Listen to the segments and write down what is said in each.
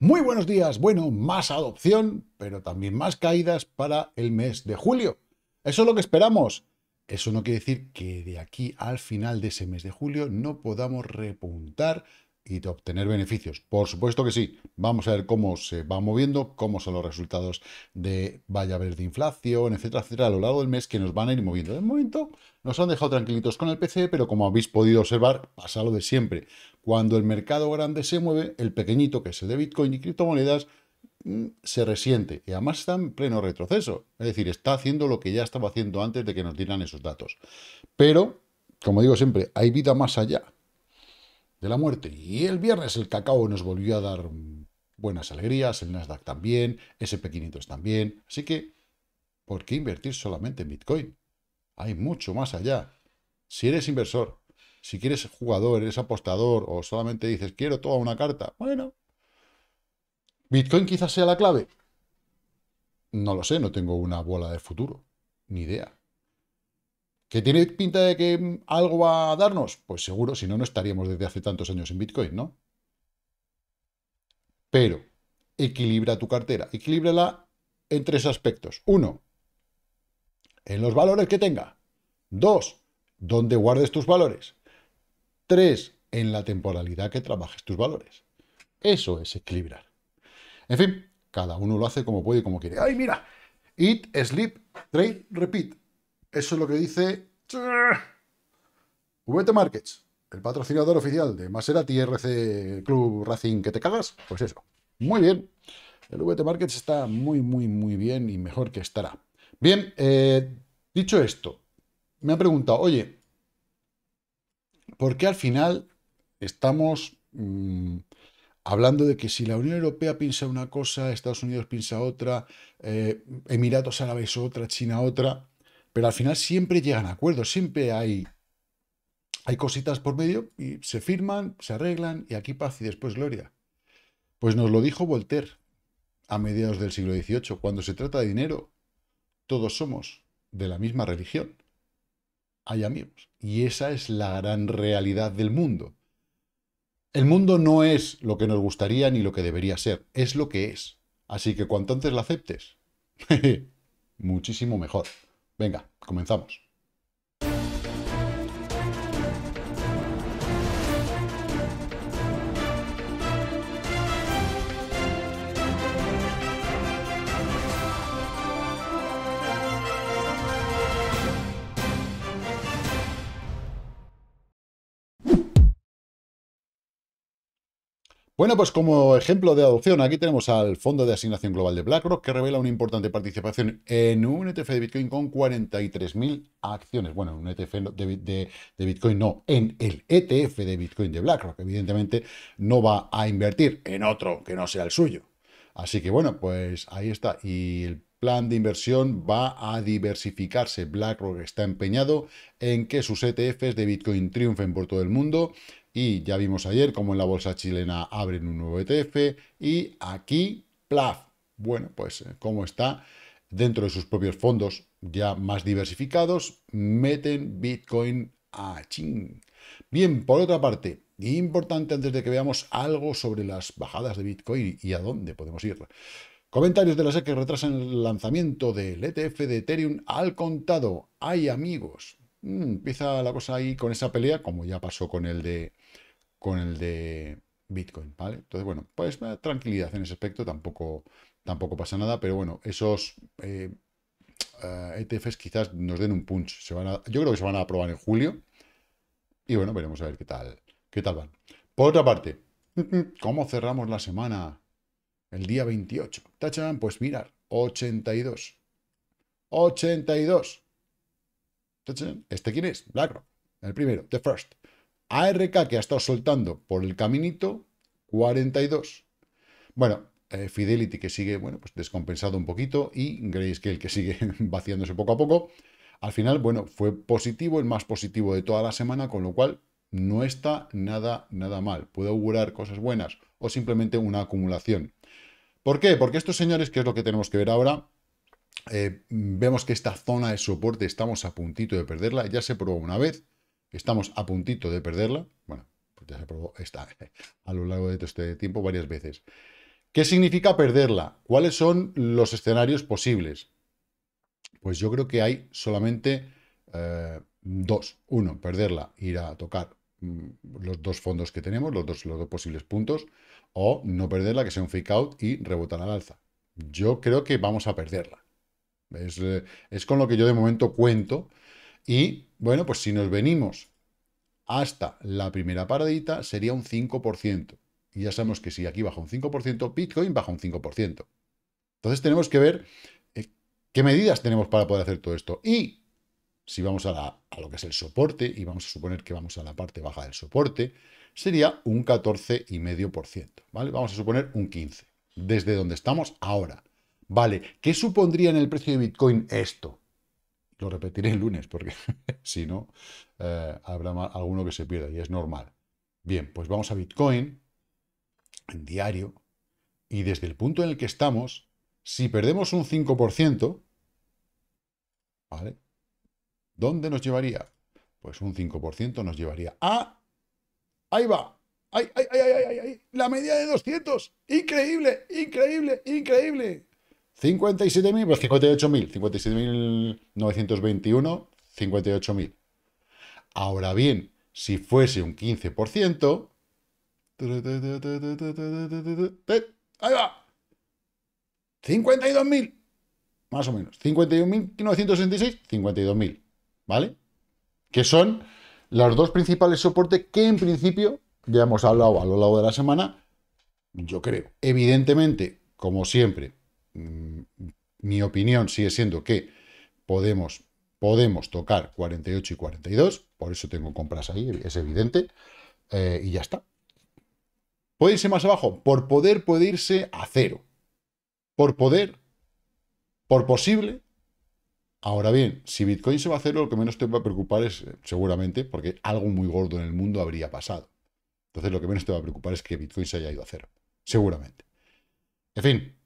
Muy buenos días, bueno, más adopción, pero también más caídas para el mes de julio. Eso es lo que esperamos. Eso no quiere decir que de aquí al final de ese mes de julio no podamos repuntar y de obtener beneficios. Por supuesto que sí. Vamos a ver cómo se va moviendo, cómo son los resultados de vaya a haber de inflación, etcétera, etcétera, a lo largo del mes que nos van a ir moviendo. De momento nos han dejado tranquilitos con el PC, pero como habéis podido observar, pasa lo de siempre. Cuando el mercado grande se mueve, el pequeñito, que es el de Bitcoin y criptomonedas, mm, se resiente y además está en pleno retroceso. Es decir, está haciendo lo que ya estaba haciendo antes de que nos dieran esos datos. Pero, como digo siempre, hay vida más allá de la muerte. Y el viernes el cacao nos volvió a dar buenas alegrías, el Nasdaq también, SP500 también. Así que, ¿por qué invertir solamente en Bitcoin? Hay mucho más allá. Si eres inversor, si quieres jugador, eres apostador o solamente dices quiero toda una carta, bueno, ¿Bitcoin quizás sea la clave? No lo sé, no tengo una bola de futuro, ni idea. ¿Que tiene pinta de que mm, algo va a darnos? Pues seguro, si no, no estaríamos desde hace tantos años en Bitcoin, ¿no? Pero equilibra tu cartera, equilíbrala en tres aspectos. Uno, en los valores que tenga. Dos, donde guardes tus valores. Tres, en la temporalidad que trabajes tus valores. Eso es equilibrar. En fin, cada uno lo hace como puede y como quiere. ¡Ay, mira! Eat, sleep, trade, repeat. Eso es lo que dice VT Markets, el patrocinador oficial de Maserati RC Club Racing que te cagas. Pues eso. Muy bien. El VT Markets está muy, muy, muy bien y mejor que estará. Bien, eh, dicho esto, me ha preguntado, oye, ¿por qué al final estamos mm, hablando de que si la Unión Europea piensa una cosa, Estados Unidos piensa otra, eh, Emiratos Árabes otra, China otra? Pero al final siempre llegan a acuerdos, siempre hay, hay cositas por medio y se firman, se arreglan y aquí paz y después gloria. Pues nos lo dijo Voltaire a mediados del siglo XVIII. Cuando se trata de dinero, todos somos de la misma religión. Hay amigos. Y esa es la gran realidad del mundo. El mundo no es lo que nos gustaría ni lo que debería ser, es lo que es. Así que cuanto antes lo aceptes, muchísimo mejor. Venga, comenzamos. Bueno, pues como ejemplo de adopción, aquí tenemos al Fondo de Asignación Global de BlackRock, que revela una importante participación en un ETF de Bitcoin con 43.000 acciones. Bueno, un ETF de, Bitcoin no, en el ETF de Bitcoin de BlackRock. Evidentemente no va a invertir en otro que no sea el suyo. Así que bueno, pues ahí está. Y el plan de inversión va a diversificarse. BlackRock está empeñado en que sus ETFs de Bitcoin triunfen por todo el mundo y ya vimos ayer cómo en la bolsa chilena abren un nuevo ETF y aquí, plaf, bueno, pues eh, cómo está dentro de sus propios fondos ya más diversificados, meten Bitcoin a ching. Bien, por otra parte, importante antes de que veamos algo sobre las bajadas de Bitcoin y a dónde podemos ir. Comentarios de la SEC que retrasan el lanzamiento del ETF de Ethereum al contado. hay amigos! Mm, empieza la cosa ahí con esa pelea, como ya pasó con el de, con el de Bitcoin, ¿vale? Entonces, bueno, pues eh, tranquilidad en ese aspecto, tampoco, tampoco pasa nada, pero bueno, esos ETFs eh, eh, e quizás nos den un punch. Se van yo creo que se van a aprobar en julio y bueno, veremos a ver qué tal, qué tal van. Por otra parte, ¿cómo cerramos la semana? El día 28. Tachan, pues mirar, 82. 82. ¿Este quién es? BlackRock. El primero, The First. ARK que ha estado soltando por el caminito, 42. Bueno, eh, Fidelity que sigue, bueno, pues descompensado un poquito y Grayscale que sigue vaciándose poco a poco. Al final, bueno, fue positivo, el más positivo de toda la semana, con lo cual no está nada, nada mal. Puede augurar cosas buenas o simplemente una acumulación. ¿Por qué? Porque estos señores, que es lo que tenemos que ver ahora, eh, vemos que esta zona de soporte estamos a puntito de perderla. Ya se probó una vez, estamos a puntito de perderla. Bueno, pues ya se probó esta, a lo largo de todo este tiempo varias veces. ¿Qué significa perderla? ¿Cuáles son los escenarios posibles? Pues yo creo que hay solamente eh, dos. Uno, perderla, ir a tocar mm, los dos fondos que tenemos, los dos, los dos posibles puntos, o no perderla, que sea un fake out y rebotar al alza. Yo creo que vamos a perderla. Eh, es, con lo que yo de momento cuento. Y bueno, pues si nos venimos hasta la primera paradita, sería un 5%. Y ya sabemos que si aquí baja un 5%, Bitcoin baja un 5%. Entonces tenemos que ver eh, qué medidas tenemos para poder hacer todo esto. Y si vamos a, lo que es el soporte, y vamos a suponer que vamos a la parte baja del soporte, sería un 14,5%. ¿vale? Vamos a suponer un 15%, desde donde estamos ahora. Vale, ¿qué supondría en el precio de Bitcoin esto? Lo repetiré el lunes, porque si no, eh, habrá alguno que se pierda y es normal. Bien, pues vamos a Bitcoin, en diario, y desde el punto en el que estamos, si perdemos un 5%, ¿vale? ¿Dónde nos llevaría? Pues un 5% nos llevaría a... ¡Ahí va! ay, ay, la media de 200! ¡Increíble, increíble, increíble! 57.000, pues 58.000, 57.921, 58.000. Ahora bien, si fuese un 15%, ahí va, 52.000, más o menos, 51.966, 52.000, ¿vale? Que son los dos principales soportes que en principio ya hemos hablado a lo largo de la semana, yo creo. Evidentemente, como siempre, Mm, mi opinión sigue siendo que podemos, podemos tocar 48 y 42, por eso tengo compras ahí, es evidente, eh, y ya está. ¿Puede irse más abajo? Por poder puede irse a cero. Por poder, por posible. Ahora bien, si Bitcoin se va a cero, lo que menos te va a preocupar es, eh, seguramente, porque algo muy gordo en el mundo habría pasado. Entonces lo que menos te va a preocupar es que Bitcoin se haya ido a cero, seguramente. En fin,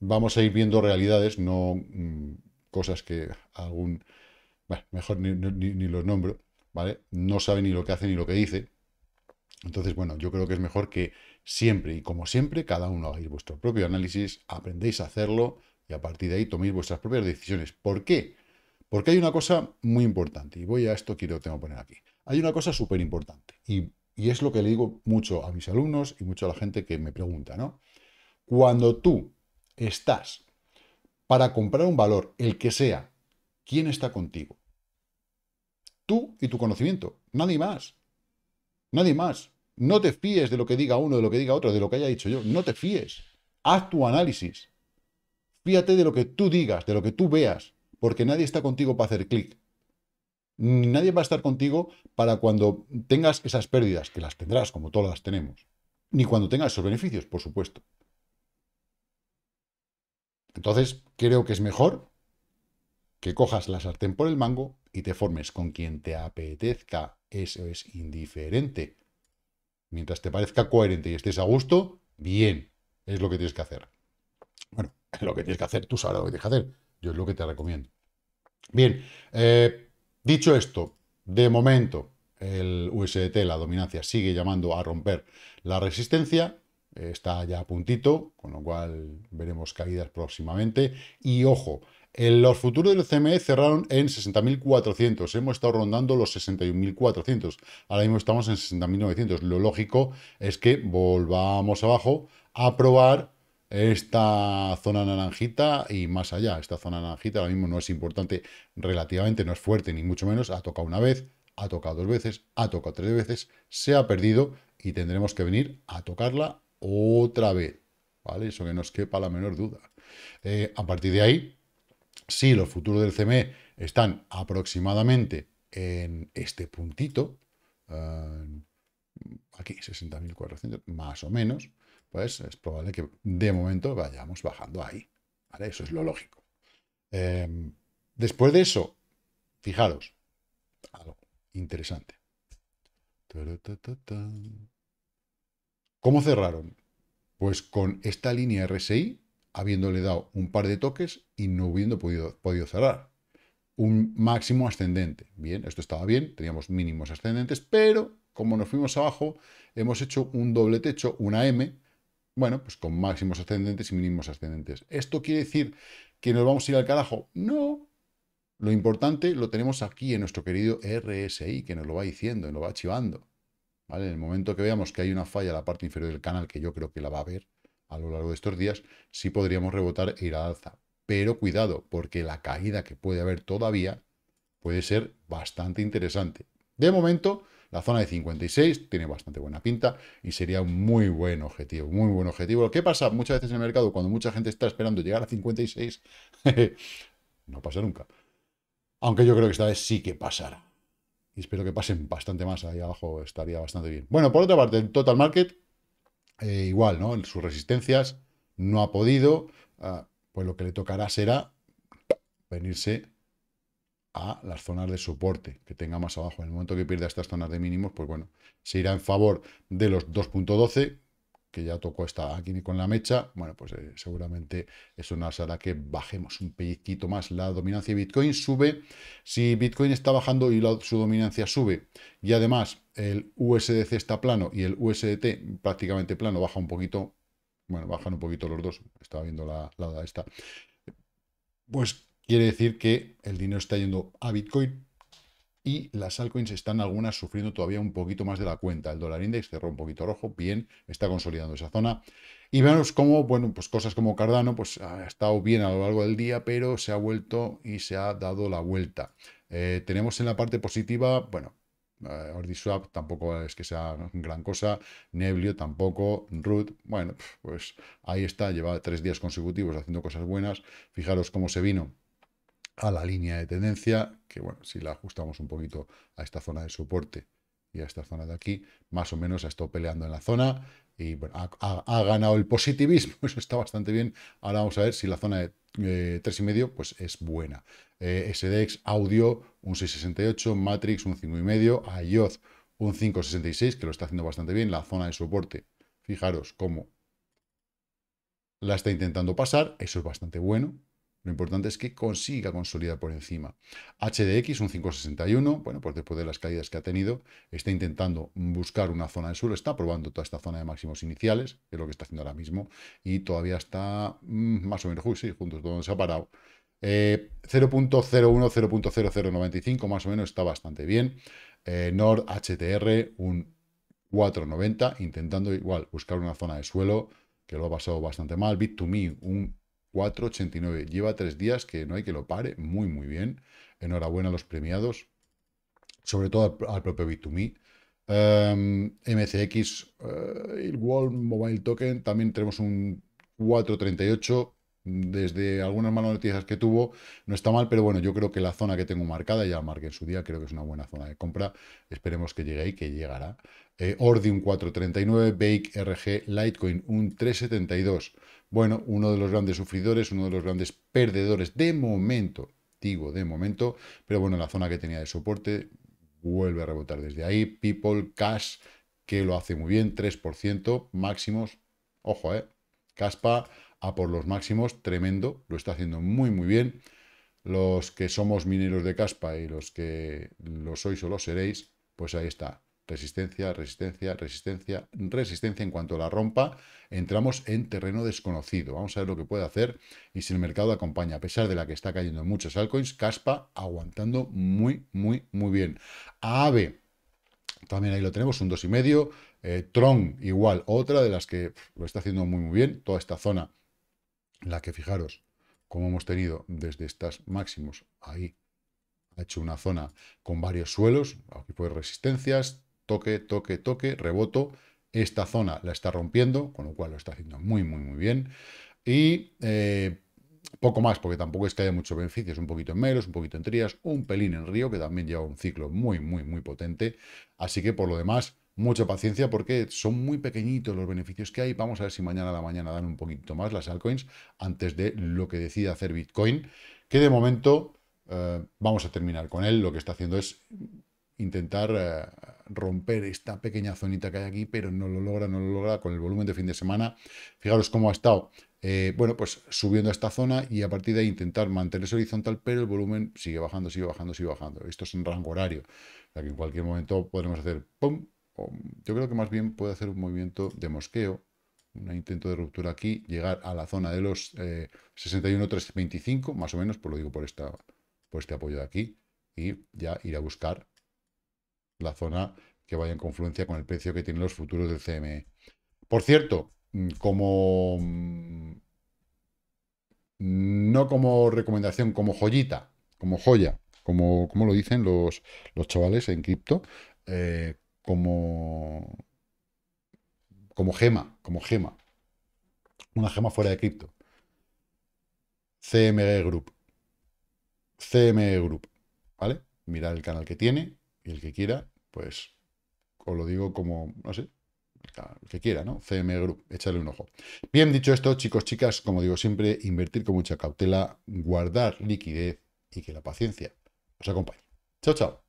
vamos a ir viendo realidades, no mm, cosas que algún... Bueno, mejor ni, los nombro, ¿vale? No sabe ni lo que hace ni lo que dice. Entonces, bueno, yo creo que es mejor que siempre y como siempre, cada uno hagáis vuestro propio análisis, aprendéis a hacerlo y a partir de ahí toméis vuestras propias decisiones. ¿Por qué? Porque hay una cosa muy importante, y voy a esto que lo tengo que poner aquí. Hay una cosa súper importante, y, y es lo que le digo mucho a mis alumnos y mucho a la gente que me pregunta, ¿no? Cuando tú estás para comprar un valor, el que sea, ¿quién está contigo? Tú y tu conocimiento, nadie más. Nadie más. No te fíes de lo que diga uno, de lo que diga otro, de lo que haya dicho yo. No te fíes. Haz tu análisis. Fíate de lo que tú digas, de lo que tú veas, porque nadie está contigo para hacer clic. Nadie va a estar contigo para cuando tengas esas pérdidas, que las tendrás como todas las tenemos, ni cuando tengas esos beneficios, por supuesto. Entonces, creo que es mejor que cojas la sartén por el mango y te formes con quien te apetezca. Eso es indiferente. Mientras te parezca coherente y estés a gusto, bien, es lo que tienes que hacer. Bueno, es lo que tienes que hacer, tú sabes lo que tienes que hacer. Yo es lo que te recomiendo. Bien, eh, dicho esto, de momento el USDT, la dominancia, sigue llamando a romper la resistencia está ya a puntito, con lo cual veremos caídas próximamente. Y ojo, en los futuros del CME cerraron en 60.400, hemos estado rondando los 61.400, ahora mismo estamos en 60.900. Lo lógico es que volvamos abajo a probar esta zona naranjita y más allá. Esta zona naranjita ahora mismo no es importante relativamente, no es fuerte ni mucho menos, ha tocado una vez, ha tocado dos veces, ha tocado tres veces, se ha perdido y tendremos que venir a tocarla otra vez. ¿Vale? Eso que nos quepa la menor duda. Eh, a partir de ahí, si los futuros del CME están aproximadamente en este puntito, eh, aquí 60.400, más o menos, pues es probable que de momento vayamos bajando ahí. ¿vale? Eso es lo lógico. Eh, después de eso, fijaros, algo interesante. ¿Cómo cerraron? Pues con esta línea RSI, habiéndole dado un par de toques y no hubiendo podido, cerrar. Un máximo ascendente. Bien, esto estaba bien, teníamos mínimos ascendentes, pero como nos fuimos abajo, hemos hecho un doble techo, una M, bueno, pues con máximos ascendentes y mínimos ascendentes. ¿Esto quiere decir que nos vamos a ir al carajo? No. Lo importante lo tenemos aquí en nuestro querido RSI, que nos lo va diciendo, nos lo va chivando. En el momento que veamos que hay una falla en la parte inferior del canal, que yo creo que la va a haber a lo largo de estos días, sí podríamos rebotar e ir al alza. Pero cuidado, porque la caída que puede haber todavía puede ser bastante interesante. De momento, la zona de 56 tiene bastante buena pinta y sería un muy buen objetivo, muy buen objetivo. Lo que pasa muchas veces en el mercado, cuando mucha gente está esperando llegar a 56, no pasa nunca. Aunque yo creo que esta vez sí que pasará y espero que pasen bastante más ahí abajo, estaría bastante bien. Bueno, por otra parte, el total market, eh, igual, ¿no? en Sus resistencias no ha podido, ah, pues lo que le tocará será venirse a las zonas de soporte que tenga más abajo. En el momento que pierda estas zonas de mínimos, pues bueno, se irá en favor de los 2.12, que ya tocó esta aquí ni con la mecha, bueno, pues eh, seguramente eso nos hará que bajemos un pellizquito más. La dominancia de Bitcoin sube. Si Bitcoin está bajando y su dominancia sube, y además el USDC está plano y el USDT prácticamente plano, baja un poquito, bueno, bajan un poquito los dos, estaba viendo la, la esta, pues quiere decir que el dinero está yendo a Bitcoin y las altcoins están algunas sufriendo todavía un poquito más de la cuenta. El dólar index cerró un poquito rojo, bien, está consolidando esa zona. Y vemos cómo, bueno, pues cosas como Cardano, pues ha estado bien a lo largo del día, pero se ha vuelto y se ha dado la vuelta. Eh, tenemos en la parte positiva, bueno, eh, Ordiswap tampoco es que sea gran cosa, Neblio tampoco, Root, bueno, pues ahí está, lleva tres días consecutivos haciendo cosas buenas. Fijaros cómo se vino a la línea de tendencia, que bueno, si la ajustamos un poquito a esta zona de soporte y a esta zona de aquí, más o menos ha estado peleando en la zona y ha, ganado el positivismo, eso está bastante bien. Ahora vamos a ver si la zona de 3,5 eh, pues es buena. Eh, SDX Audio un 6,68, Matrix un 5,5, IOT, un 5,66, que lo está haciendo bastante bien, la zona de soporte, fijaros cómo la está intentando pasar, eso es bastante bueno, lo importante es que consiga consolidar por encima. HDX, un 561, bueno, pues después de las caídas que ha tenido, está intentando buscar una zona de suelo, está probando toda esta zona de máximos iniciales, que es lo que está haciendo ahora mismo, y todavía está mm, más o menos, uy, sí, juntos donde se ha parado. 0.01, eh, 0.0095, más o menos, está bastante bien. Eh, Nord HTR, un 4.90, intentando igual buscar una zona de suelo, que lo ha pasado bastante mal. Bit2Me, un 4,89. Lleva tres días que no hay que lo pare. Muy, muy bien. Enhorabuena a los premiados. Sobre todo al, propio Bit2Me. MCX, em, el eh, World Mobile Token, también tenemos un 438 desde algunas malas noticias que tuvo, no está mal, pero bueno, yo creo que la zona que tengo marcada, ya marqué en su día, creo que es una buena zona de compra, esperemos que llegue ahí, que llegará eh, Ordi un 439, Bake RG, Litecoin un 372. Bueno, uno de los grandes sufridores, uno de los grandes perdedores de momento, digo de momento, pero bueno, la zona que tenía de soporte vuelve a rebotar desde ahí. People, Cash, que lo hace muy bien, 3%, máximos, ojo, eh, Caspa a por los máximos, tremendo, lo está haciendo muy, muy bien. Los que somos mineros de Caspa y los que lo sois o lo seréis, pues ahí está, resistencia, resistencia, resistencia, resistencia. En cuanto la rompa, entramos en terreno desconocido. Vamos a ver lo que puede hacer y si el mercado acompaña, a pesar de la que está cayendo en muchos altcoins, Caspa aguantando muy, muy, muy bien. AVE, también ahí lo tenemos, un 2,5. Eh, Tron, igual, otra de las que lo está haciendo muy, muy bien. Toda esta zona, la que fijaros, como hemos tenido desde estas máximos ahí ha hecho una zona con varios suelos, aquí puede resistencias, toque, toque, toque, reboto. Esta zona la está rompiendo, con lo cual lo está haciendo muy, muy, muy bien. Y eh, poco más, porque tampoco es que haya muchos beneficios. Un poquito en Melos, un poquito en Trías, un pelín en Río, que también lleva un ciclo muy, muy, muy potente. Así que por lo demás, mucha paciencia porque son muy pequeñitos los beneficios que hay. Vamos a ver si mañana a la mañana dan un poquito más las altcoins antes de lo que decida hacer Bitcoin, que de momento eh, vamos a terminar con él. Lo que está haciendo es intentar... Eh, romper esta pequeña zonita que hay aquí, pero no lo logra, no lo logra con el volumen de fin de semana. Fijaros cómo ha estado, eh, bueno, pues subiendo a esta zona y a partir de intentar mantenerse horizontal, pero el volumen sigue bajando, sigue bajando, sigue bajando. Esto es en rango horario, en cualquier momento podremos hacer pum, Yo creo que más bien puede hacer un movimiento de mosqueo, un intento de ruptura aquí, llegar a la zona de los eh, 61.325, más o menos, por pues lo digo por, esta, por este apoyo de aquí, y ya ir a buscar la zona que vaya en confluencia con el precio que tienen los futuros del CME. Por cierto, mm, como mm, no como recomendación, como joyita, como joya, como, lo dicen los, los chavales en cripto, eh, como, como gema, como gema, una gema fuera de cripto. CME Group. CME Group, ¿vale? Mirad el canal que tiene, y el que quiera, pues os lo digo como, no sé, el que quiera, ¿no? CM Group, échale un ojo. Bien dicho esto, chicos, chicas, como digo siempre, invertir con mucha cautela, guardar liquidez y que la paciencia os acompañe. Chao, chao.